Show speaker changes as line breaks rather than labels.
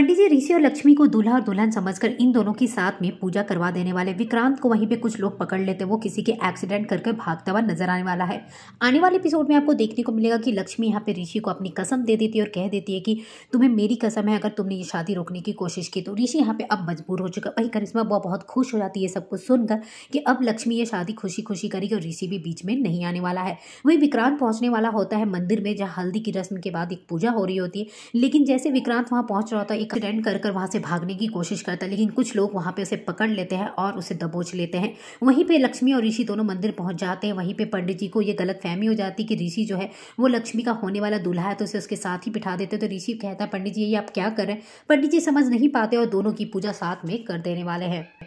पंडित जी ऋषि और लक्ष्मी को दूल्हा और दुल्हन समझकर इन दोनों की साथ में पूजा करवा देने वाले विक्रांत को वहीं पे कुछ लोग पकड़ लेते हैं वो किसी के एक्सीडेंट करके भागता हुआ नजर आने वाला है आने वाले एपिसोड में आपको देखने को मिलेगा कि लक्ष्मी यहाँ पे ऋषि को अपनी कसम दे देती है और कह देती है कि तुम्हें मेरी कसम है अगर तुमने ये शादी रोकने की कोशिश की तो ऋषि यहाँ पे अब मजबूर हो चुका वही करिश्मा वो बहुत खुश हो जाती है सब कुछ सुनकर कि अब लक्ष्मी ये शादी खुशी खुशी करेगी और ऋषि भी बीच में नहीं आने वाला है वही विक्रांत पहुंचने वाला होता है मंदिर में जहाँ हल्दी की रस्म के बाद एक पूजा हो रही होती है लेकिन जैसे विक्रांत वहाँ पहुंच रहा होता है एक्सीडेंट कर कर वहाँ से भागने की कोशिश करता है लेकिन कुछ लोग वहाँ पे उसे पकड़ लेते हैं और उसे दबोच लेते हैं वहीं पे लक्ष्मी और ऋषि दोनों मंदिर पहुँच जाते हैं वहीं पे पंडित जी को ये गलत फहमी हो जाती कि ऋषि जो है वो लक्ष्मी का होने वाला दूल्हा है तो उसे उसके साथ ही बिठा देते तो ऋषि कहता है पंडित जी ये आप क्या कर रहे हैं पंडित जी समझ नहीं पाते और दोनों की पूजा साथ में कर देने वाले हैं